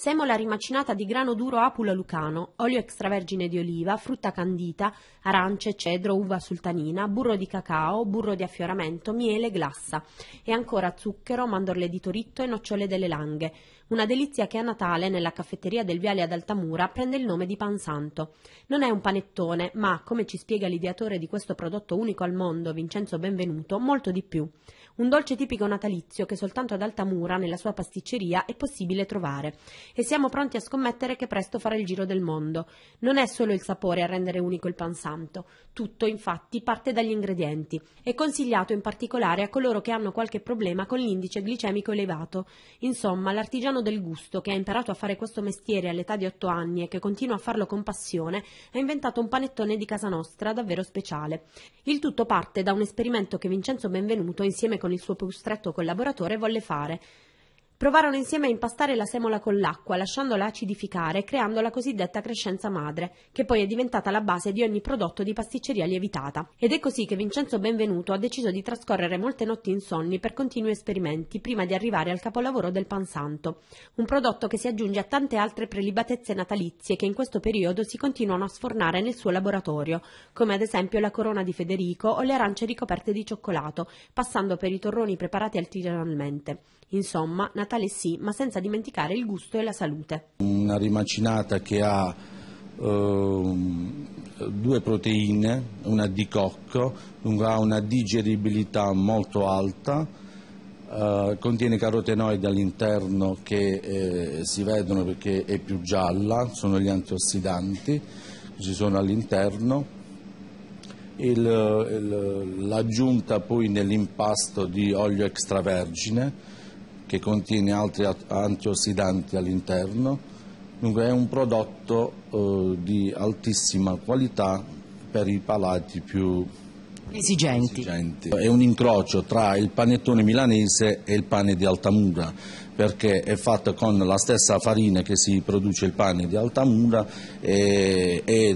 semola rimacinata di grano duro apula lucano, olio extravergine di oliva, frutta candita, arance, cedro, uva sultanina, burro di cacao, burro di affioramento, miele, glassa e ancora zucchero, mandorle di toritto e nocciole delle langhe. Una delizia che a Natale nella caffetteria del Viale ad Altamura prende il nome di pan santo. Non è un panettone, ma, come ci spiega l'ideatore di questo prodotto unico al mondo, Vincenzo Benvenuto, molto di più un dolce tipico natalizio che soltanto ad Altamura, nella sua pasticceria, è possibile trovare. E siamo pronti a scommettere che presto farà il giro del mondo. Non è solo il sapore a rendere unico il pansanto. Tutto, infatti, parte dagli ingredienti. È consigliato in particolare a coloro che hanno qualche problema con l'indice glicemico elevato. Insomma, l'artigiano del gusto, che ha imparato a fare questo mestiere all'età di otto anni e che continua a farlo con passione, ha inventato un panettone di casa nostra davvero speciale. Il tutto parte da un esperimento che Vincenzo Benvenuto, insieme con con il suo più stretto collaboratore volle fare Provarono insieme a impastare la semola con l'acqua, lasciandola acidificare, creando la cosiddetta crescenza madre, che poi è diventata la base di ogni prodotto di pasticceria lievitata. Ed è così che Vincenzo Benvenuto ha deciso di trascorrere molte notti insonni per continui esperimenti prima di arrivare al capolavoro del pansanto, un prodotto che si aggiunge a tante altre prelibatezze natalizie che in questo periodo si continuano a sfornare nel suo laboratorio, come ad esempio la corona di Federico o le arance ricoperte di cioccolato, passando per i torroni preparati artigianalmente. Insomma, Natale Natale sì, ma senza dimenticare il gusto e la salute. Una rimacinata che ha eh, due proteine, una di cocco, ha una digeribilità molto alta, eh, contiene carotenoidi all'interno che eh, si vedono perché è più gialla, sono gli antiossidanti che ci sono all'interno. l'aggiunta poi nell'impasto di olio extravergine che contiene altri antiossidanti all'interno, dunque è un prodotto eh, di altissima qualità per i palati più esigenti. esigenti. È un incrocio tra il panettone milanese e il pane di Altamura, perché è fatto con la stessa farina che si produce il pane di Altamura e, e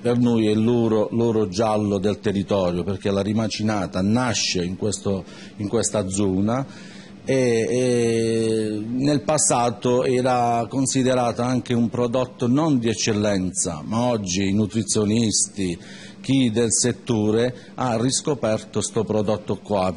per noi è l'oro, l'oro, giallo del territorio, perché la rimacinata nasce in, questo, in questa zona e, e nel passato era considerata anche un prodotto non di eccellenza, ma oggi i nutrizionisti, chi del settore ha riscoperto questo prodotto qua.